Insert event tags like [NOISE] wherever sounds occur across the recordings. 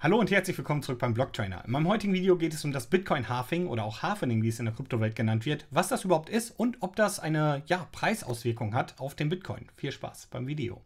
Hallo und herzlich willkommen zurück beim Block Trainer. In meinem heutigen Video geht es um das Bitcoin Halving oder auch Halfening, wie es in der Kryptowelt genannt wird, was das überhaupt ist und ob das eine ja, Preisauswirkung hat auf den Bitcoin. Viel Spaß beim Video.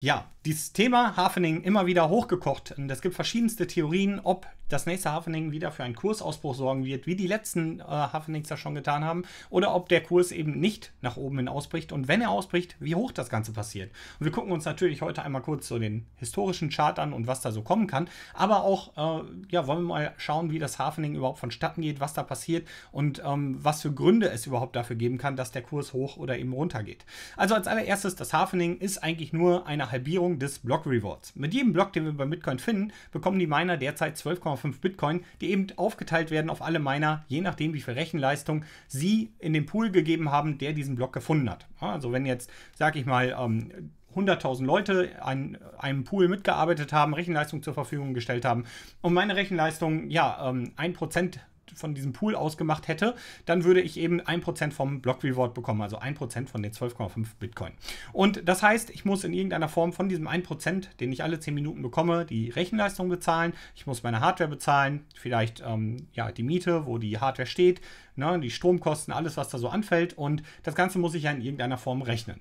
Ja, dieses Thema Hafening immer wieder hochgekocht. Und es gibt verschiedenste Theorien, ob das nächste Hafening wieder für einen Kursausbruch sorgen wird, wie die letzten äh, Hafenings das schon getan haben, oder ob der Kurs eben nicht nach oben hin ausbricht und wenn er ausbricht, wie hoch das Ganze passiert. Und wir gucken uns natürlich heute einmal kurz so den historischen Chart an und was da so kommen kann, aber auch, äh, ja, wollen wir mal schauen, wie das Hafening überhaupt vonstatten geht, was da passiert und ähm, was für Gründe es überhaupt dafür geben kann, dass der Kurs hoch oder eben runter geht. Also als allererstes, das Hafening ist eigentlich nur eine Halbierung Erhöhung des Block Rewards. Mit jedem Block, den wir bei Bitcoin finden, bekommen die Miner derzeit 12,5 Bitcoin, die eben aufgeteilt werden auf alle Miner, je nachdem, wie viel Rechenleistung sie in den Pool gegeben haben, der diesen Block gefunden hat. Also wenn jetzt, sag ich mal, 100.000 ähm, Leute an einem Pool mitgearbeitet haben, Rechenleistung zur Verfügung gestellt haben und meine Rechenleistung, ja, ähm, 1% von diesem Pool ausgemacht hätte, dann würde ich eben 1% vom Block Reward bekommen, also 1% von den 12,5 Bitcoin. Und das heißt, ich muss in irgendeiner Form von diesem 1%, den ich alle 10 Minuten bekomme, die Rechenleistung bezahlen, ich muss meine Hardware bezahlen, vielleicht ähm, ja, die Miete, wo die Hardware steht, ne, die Stromkosten, alles, was da so anfällt und das Ganze muss ich ja in irgendeiner Form rechnen.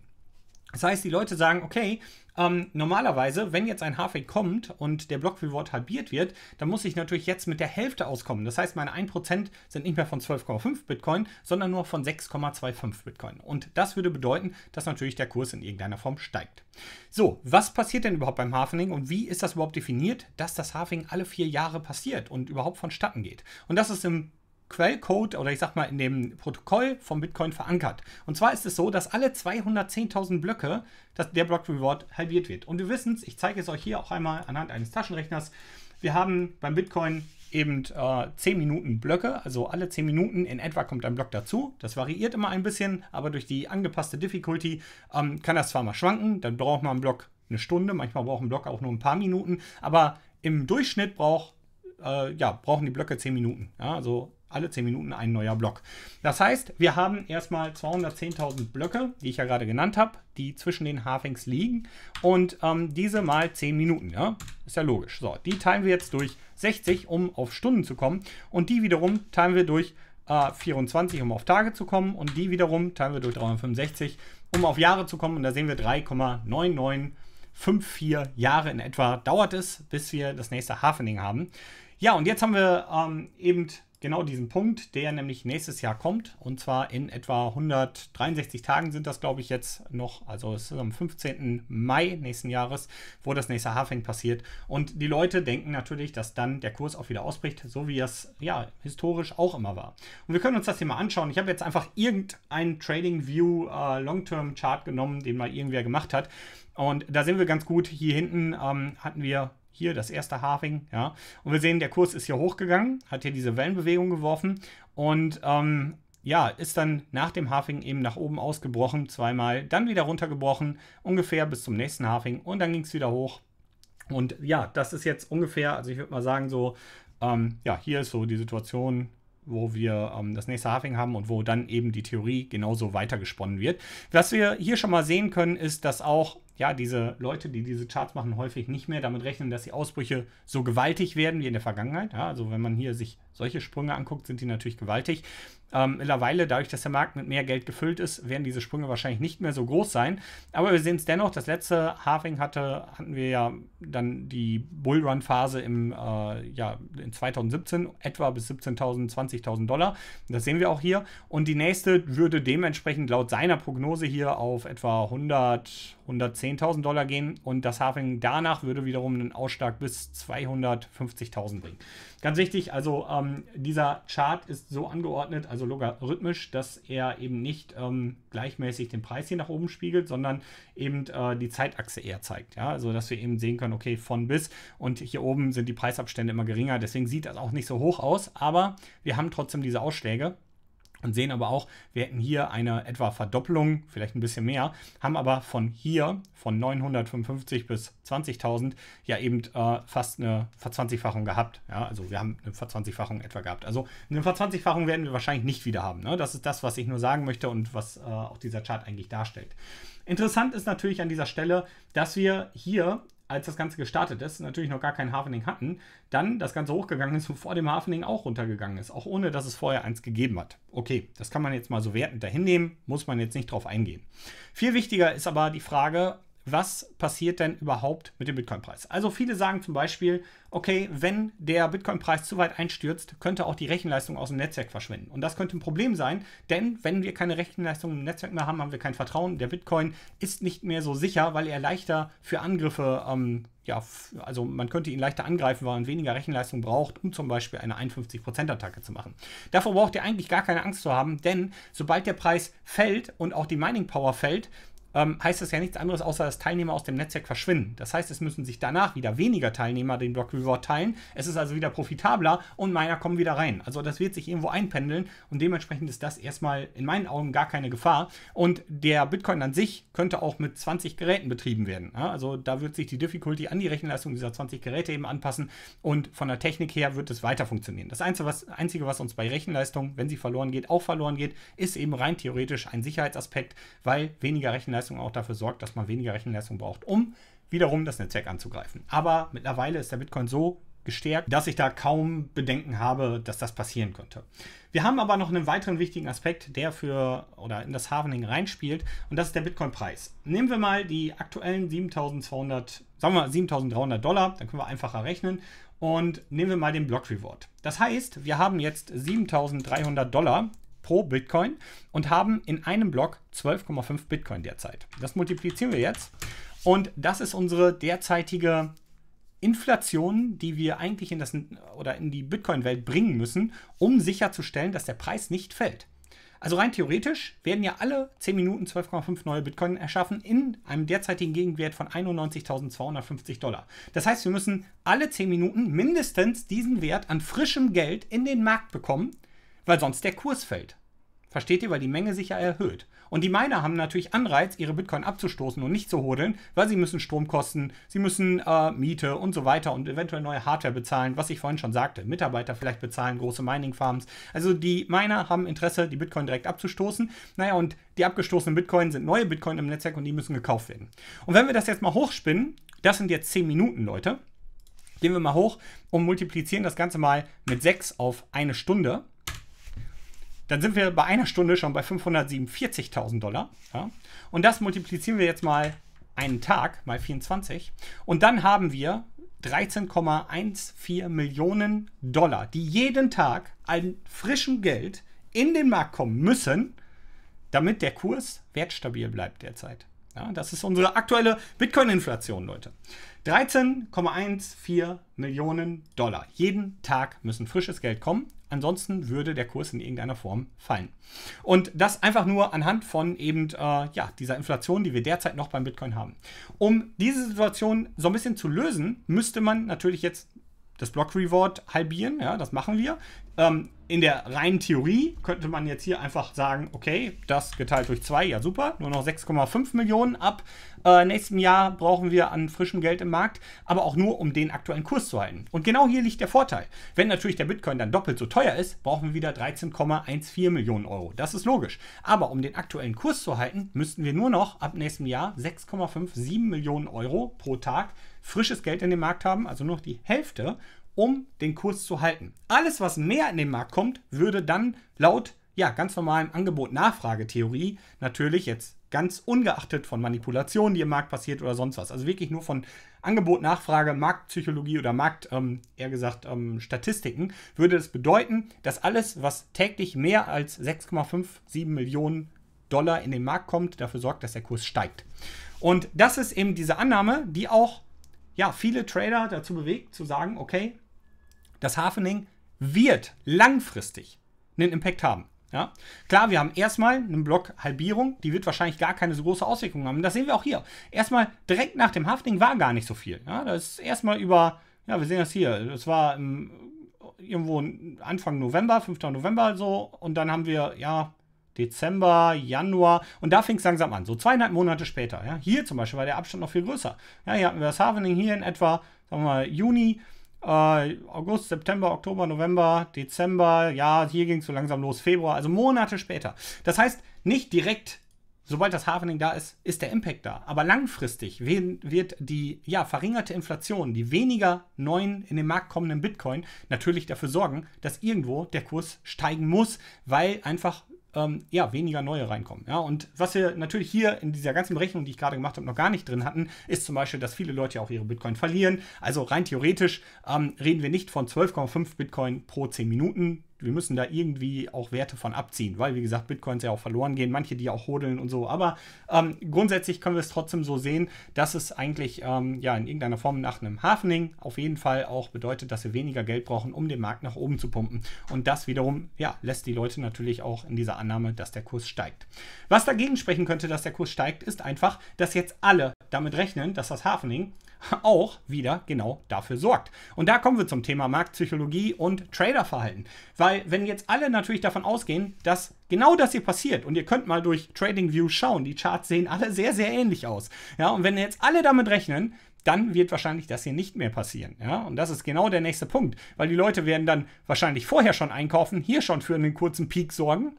Das heißt, die Leute sagen, okay, ähm, normalerweise, wenn jetzt ein Harvey kommt und der Block Reward halbiert wird, dann muss ich natürlich jetzt mit der Hälfte auskommen. Das heißt, meine 1% sind nicht mehr von 12,5 Bitcoin, sondern nur von 6,25 Bitcoin. Und das würde bedeuten, dass natürlich der Kurs in irgendeiner Form steigt. So, was passiert denn überhaupt beim Halving und wie ist das überhaupt definiert, dass das Halving alle vier Jahre passiert und überhaupt vonstatten geht? Und das ist im Quellcode oder ich sag mal in dem Protokoll vom Bitcoin verankert. Und zwar ist es so, dass alle 210.000 Blöcke dass der Block Reward halbiert wird. Und wir wissen es, ich zeige es euch hier auch einmal anhand eines Taschenrechners. Wir haben beim Bitcoin eben äh, 10 Minuten Blöcke, also alle 10 Minuten in etwa kommt ein Block dazu. Das variiert immer ein bisschen, aber durch die angepasste Difficulty ähm, kann das zwar mal schwanken, dann braucht man einen Block eine Stunde, manchmal braucht ein Block auch nur ein paar Minuten, aber im Durchschnitt braucht, äh, ja, brauchen die Blöcke 10 Minuten. Ja, also alle 10 Minuten ein neuer Block. Das heißt, wir haben erstmal 210.000 Blöcke, die ich ja gerade genannt habe, die zwischen den Halfings liegen und ähm, diese mal 10 Minuten, ja? Ist ja logisch. So, die teilen wir jetzt durch 60, um auf Stunden zu kommen und die wiederum teilen wir durch äh, 24, um auf Tage zu kommen und die wiederum teilen wir durch 365, um auf Jahre zu kommen und da sehen wir 3,9954 Jahre in etwa dauert es, bis wir das nächste Hafening haben. Ja, und jetzt haben wir ähm, eben genau diesen Punkt, der nämlich nächstes Jahr kommt. Und zwar in etwa 163 Tagen sind das, glaube ich, jetzt noch. Also es ist am 15. Mai nächsten Jahres, wo das nächste Halving passiert. Und die Leute denken natürlich, dass dann der Kurs auch wieder ausbricht, so wie das ja historisch auch immer war. Und wir können uns das hier mal anschauen. Ich habe jetzt einfach irgendeinen Trading View äh, Long-Term Chart genommen, den mal irgendwer gemacht hat. Und da sehen wir ganz gut, hier hinten ähm, hatten wir hier das erste Halving, ja. Und wir sehen, der Kurs ist hier hochgegangen, hat hier diese Wellenbewegung geworfen und ähm, ja, ist dann nach dem Halving eben nach oben ausgebrochen, zweimal, dann wieder runtergebrochen, ungefähr bis zum nächsten Halving und dann ging es wieder hoch. Und ja, das ist jetzt ungefähr, also ich würde mal sagen, so, ähm, ja, hier ist so die Situation, wo wir ähm, das nächste Halving haben und wo dann eben die Theorie genauso weitergesponnen wird. Was wir hier schon mal sehen können, ist, dass auch ja, diese Leute, die diese Charts machen, häufig nicht mehr damit rechnen, dass die Ausbrüche so gewaltig werden wie in der Vergangenheit. Ja, also wenn man hier sich solche Sprünge anguckt, sind die natürlich gewaltig. Ähm, mittlerweile, dadurch, dass der Markt mit mehr Geld gefüllt ist, werden diese Sprünge wahrscheinlich nicht mehr so groß sein. Aber wir sehen es dennoch, das letzte Halving hatte, hatten wir ja dann die Bullrun-Phase im äh, ja, in 2017, etwa bis 17.000, 20.000 Dollar. Das sehen wir auch hier. Und die nächste würde dementsprechend laut seiner Prognose hier auf etwa 100, 110.000 Dollar gehen und das Halving danach würde wiederum einen Ausschlag bis 250.000 bringen. Ganz wichtig, also ähm, dieser Chart ist so angeordnet, also logarithmisch, dass er eben nicht ähm, gleichmäßig den Preis hier nach oben spiegelt, sondern eben äh, die Zeitachse eher zeigt. Ja? Also dass wir eben sehen können, okay, von bis und hier oben sind die Preisabstände immer geringer, deswegen sieht das auch nicht so hoch aus, aber wir haben trotzdem diese Ausschläge und sehen aber auch, wir hätten hier eine etwa Verdoppelung, vielleicht ein bisschen mehr, haben aber von hier, von 955 bis 20.000, ja eben äh, fast eine Verzwanzigfachung gehabt. Ja, also wir haben eine Verzwanzigfachung etwa gehabt. Also eine Verzwanzigfachung werden wir wahrscheinlich nicht wieder haben. Ne? Das ist das, was ich nur sagen möchte und was äh, auch dieser Chart eigentlich darstellt. Interessant ist natürlich an dieser Stelle, dass wir hier als das Ganze gestartet ist, natürlich noch gar kein Hafening hatten, dann das Ganze hochgegangen ist und vor dem Hafening auch runtergegangen ist, auch ohne dass es vorher eins gegeben hat. Okay, das kann man jetzt mal so wertend dahin nehmen, muss man jetzt nicht drauf eingehen. Viel wichtiger ist aber die Frage, was passiert denn überhaupt mit dem Bitcoin-Preis? Also viele sagen zum Beispiel, okay, wenn der Bitcoin-Preis zu weit einstürzt, könnte auch die Rechenleistung aus dem Netzwerk verschwinden. Und das könnte ein Problem sein, denn wenn wir keine Rechenleistung im Netzwerk mehr haben, haben wir kein Vertrauen. Der Bitcoin ist nicht mehr so sicher, weil er leichter für Angriffe, ähm, ja, also man könnte ihn leichter angreifen, weil man weniger Rechenleistung braucht, um zum Beispiel eine 51%-Attacke zu machen. Davor braucht ihr eigentlich gar keine Angst zu haben, denn sobald der Preis fällt und auch die Mining-Power fällt, ähm, heißt das ja nichts anderes, außer dass Teilnehmer aus dem Netzwerk verschwinden. Das heißt, es müssen sich danach wieder weniger Teilnehmer den Block Reward teilen. Es ist also wieder profitabler und meiner kommen wieder rein. Also das wird sich irgendwo einpendeln und dementsprechend ist das erstmal in meinen Augen gar keine Gefahr. Und der Bitcoin an sich könnte auch mit 20 Geräten betrieben werden. Ja, also da wird sich die Difficulty an die Rechenleistung dieser 20 Geräte eben anpassen und von der Technik her wird es weiter funktionieren. Das Einzige, was, Einzige, was uns bei Rechenleistung, wenn sie verloren geht, auch verloren geht, ist eben rein theoretisch ein Sicherheitsaspekt, weil weniger Rechenleistung Rechenleistung auch dafür sorgt, dass man weniger Rechenleistung braucht, um wiederum das Netzwerk anzugreifen. Aber mittlerweile ist der Bitcoin so gestärkt, dass ich da kaum Bedenken habe, dass das passieren könnte. Wir haben aber noch einen weiteren wichtigen Aspekt, der für oder in das Havening reinspielt und das ist der Bitcoin-Preis. Nehmen wir mal die aktuellen 7200, sagen wir 7300 Dollar, dann können wir einfacher rechnen und nehmen wir mal den Block Reward. Das heißt, wir haben jetzt 7300 Dollar pro Bitcoin und haben in einem Block 12,5 Bitcoin derzeit. Das multiplizieren wir jetzt und das ist unsere derzeitige Inflation, die wir eigentlich in das oder in die Bitcoin-Welt bringen müssen, um sicherzustellen, dass der Preis nicht fällt. Also rein theoretisch werden ja alle 10 Minuten 12,5 neue Bitcoin erschaffen in einem derzeitigen Gegenwert von 91.250 Dollar. Das heißt, wir müssen alle 10 Minuten mindestens diesen Wert an frischem Geld in den Markt bekommen, weil sonst der Kurs fällt. Versteht ihr, weil die Menge sich ja erhöht. Und die Miner haben natürlich Anreiz, ihre Bitcoin abzustoßen und nicht zu hodeln, weil sie müssen Stromkosten, sie müssen äh, Miete und so weiter und eventuell neue Hardware bezahlen, was ich vorhin schon sagte. Mitarbeiter vielleicht bezahlen, große Mining-Farms. Also die Miner haben Interesse, die Bitcoin direkt abzustoßen. Naja, und die abgestoßenen Bitcoin sind neue Bitcoin im Netzwerk und die müssen gekauft werden. Und wenn wir das jetzt mal hochspinnen, das sind jetzt 10 Minuten, Leute. Gehen wir mal hoch und multiplizieren das Ganze mal mit 6 auf eine Stunde dann sind wir bei einer Stunde schon bei 547.000 Dollar. Ja? Und das multiplizieren wir jetzt mal einen Tag, mal 24. Und dann haben wir 13,14 Millionen Dollar, die jeden Tag an frischem Geld in den Markt kommen müssen, damit der Kurs wertstabil bleibt derzeit. Ja, das ist unsere aktuelle Bitcoin-Inflation, Leute. 13,14 Millionen Dollar. Jeden Tag müssen frisches Geld kommen Ansonsten würde der Kurs in irgendeiner Form fallen. Und das einfach nur anhand von eben äh, ja, dieser Inflation, die wir derzeit noch beim Bitcoin haben. Um diese Situation so ein bisschen zu lösen, müsste man natürlich jetzt das Block Reward halbieren. Ja, das machen wir. Ähm, in der reinen Theorie könnte man jetzt hier einfach sagen, okay, das geteilt durch zwei, ja super, nur noch 6,5 Millionen ab. Äh, nächsten Jahr brauchen wir an frischem Geld im Markt, aber auch nur, um den aktuellen Kurs zu halten. Und genau hier liegt der Vorteil. Wenn natürlich der Bitcoin dann doppelt so teuer ist, brauchen wir wieder 13,14 Millionen Euro. Das ist logisch. Aber um den aktuellen Kurs zu halten, müssten wir nur noch ab nächstem Jahr 6,57 Millionen Euro pro Tag frisches Geld in den Markt haben, also nur noch die Hälfte um den Kurs zu halten. Alles, was mehr in den Markt kommt, würde dann laut ja, ganz normalem Angebot-Nachfrage-Theorie natürlich jetzt ganz ungeachtet von Manipulationen, die im Markt passiert oder sonst was. Also wirklich nur von Angebot, Nachfrage, Marktpsychologie oder Markt, ähm, eher gesagt ähm, Statistiken, würde es das bedeuten, dass alles, was täglich mehr als 6,57 Millionen Dollar in den Markt kommt, dafür sorgt, dass der Kurs steigt. Und das ist eben diese Annahme, die auch ja, viele Trader dazu bewegt zu sagen, okay, dass Hafening wird langfristig einen Impact haben. Ja? Klar, wir haben erstmal einen Block Halbierung, die wird wahrscheinlich gar keine so große Auswirkung haben. das sehen wir auch hier. Erstmal direkt nach dem Hafening war gar nicht so viel. Ja? Das ist erstmal über, ja, wir sehen das hier. Das war um, ähm, irgendwo Anfang November, 5. November so. Und dann haben wir, ja, Dezember, Januar. Und da fing es langsam an. So zweieinhalb Monate später. Ja? Hier zum Beispiel war der Abstand noch viel größer. Ja, hier hatten wir das Hafening hier in etwa, sagen wir mal, Juni. Äh, August, September, Oktober, November, Dezember, ja, hier ging es so langsam los, Februar, also Monate später. Das heißt, nicht direkt, sobald das Hafening da ist, ist der Impact da. Aber langfristig wird die ja, verringerte Inflation, die weniger neuen in den Markt kommenden Bitcoin natürlich dafür sorgen, dass irgendwo der Kurs steigen muss, weil einfach ähm, ja, weniger neue reinkommen. Ja? Und was wir natürlich hier in dieser ganzen Berechnung, die ich gerade gemacht habe, noch gar nicht drin hatten, ist zum Beispiel, dass viele Leute ja auch ihre Bitcoin verlieren. Also rein theoretisch ähm, reden wir nicht von 12,5 Bitcoin pro 10 Minuten wir müssen da irgendwie auch Werte von abziehen, weil wie gesagt, Bitcoins ja auch verloren gehen, manche die auch hodeln und so. Aber ähm, grundsätzlich können wir es trotzdem so sehen, dass es eigentlich ähm, ja in irgendeiner Form nach einem Hafening auf jeden Fall auch bedeutet, dass wir weniger Geld brauchen, um den Markt nach oben zu pumpen. Und das wiederum ja, lässt die Leute natürlich auch in dieser Annahme, dass der Kurs steigt. Was dagegen sprechen könnte, dass der Kurs steigt, ist einfach, dass jetzt alle damit rechnen, dass das Hafening [LAUGHS] auch wieder genau dafür sorgt. Und da kommen wir zum Thema Marktpsychologie und Traderverhalten. Weil wenn jetzt alle natürlich davon ausgehen, dass genau das hier passiert und ihr könnt mal durch TradingView schauen, die Charts sehen alle sehr, sehr ähnlich aus. Ja, und wenn jetzt alle damit rechnen, dann wird wahrscheinlich das hier nicht mehr passieren. Ja? Und das ist genau der nächste Punkt, weil die Leute werden dann wahrscheinlich vorher schon einkaufen, hier schon für einen kurzen Peak sorgen,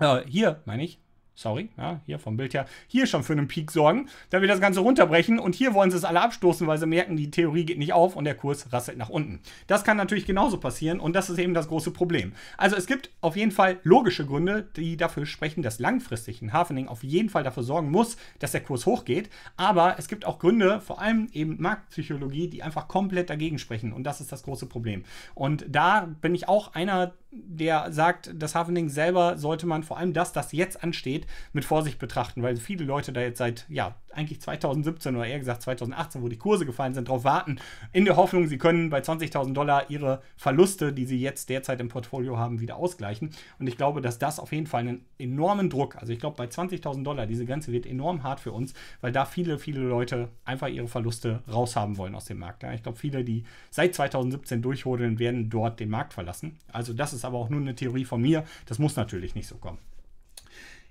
äh, hier meine ich, Sorry, ja, hier vom Bild her, hier schon für einen Peak sorgen, da wir das Ganze runterbrechen und hier wollen sie es alle abstoßen, weil sie merken, die Theorie geht nicht auf und der Kurs rasselt nach unten. Das kann natürlich genauso passieren und das ist eben das große Problem. Also es gibt auf jeden Fall logische Gründe, die dafür sprechen, dass langfristig ein Hafening auf jeden Fall dafür sorgen muss, dass der Kurs hochgeht, aber es gibt auch Gründe, vor allem eben Marktpsychologie, die einfach komplett dagegen sprechen und das ist das große Problem. Und da bin ich auch einer der sagt, das Hafening selber sollte man vor allem das, das jetzt ansteht, mit Vorsicht betrachten, weil viele Leute da jetzt seit ja, eigentlich 2017 oder eher gesagt 2018, wo die Kurse gefallen sind, darauf warten, in der Hoffnung, sie können bei 20.000 Dollar ihre Verluste, die sie jetzt derzeit im Portfolio haben, wieder ausgleichen. Und ich glaube, dass das auf jeden Fall einen enormen Druck, also ich glaube, bei 20.000 Dollar, diese Grenze wird enorm hart für uns, weil da viele, viele Leute einfach ihre Verluste raushaben wollen aus dem Markt. ich glaube, viele, die seit 2017 durchhodeln, werden dort den Markt verlassen. Also das ist aber auch nur eine Theorie von mir. Das muss natürlich nicht so kommen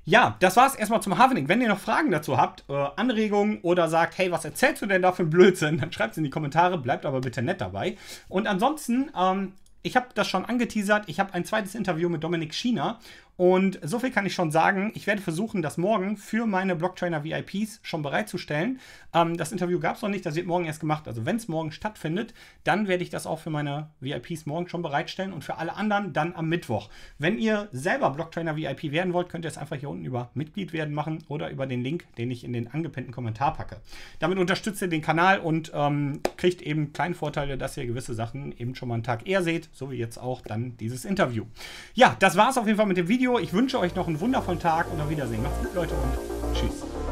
ja, das war es erstmal zum Hafening. Wenn ihr noch Fragen dazu habt, äh, Anregungen oder sagt, hey, was erzählst du denn da für einen Blödsinn, dann schreibt es in die Kommentare, bleibt aber bitte nett dabei. Und ansonsten, ähm, ich habe das schon angeteasert, ich habe ein zweites Interview mit Dominik China und so viel kann ich schon sagen. Ich werde versuchen, das morgen für meine Blocktrainer VIPs schon bereitzustellen. Ähm, das Interview gab es noch nicht, das wird morgen erst gemacht. Also wenn es morgen stattfindet, dann werde ich das auch für meine VIPs morgen schon bereitstellen und für alle anderen dann am Mittwoch. Wenn ihr selber Blocktrainer VIP werden wollt, könnt ihr es einfach hier unten über Mitglied werden machen oder über den Link, den ich in den angepinnten Kommentar packe. Damit unterstützt ihr den Kanal und ähm, kriegt eben kleine Vorteile, dass ihr gewisse Sachen eben schon mal einen Tag eher seht, so wie jetzt auch dann dieses Interview. Ja, das war es auf jeden Fall mit dem Video. Ich wünsche euch noch einen wundervollen Tag und auf Wiedersehen. Macht's gut, Leute, und tschüss.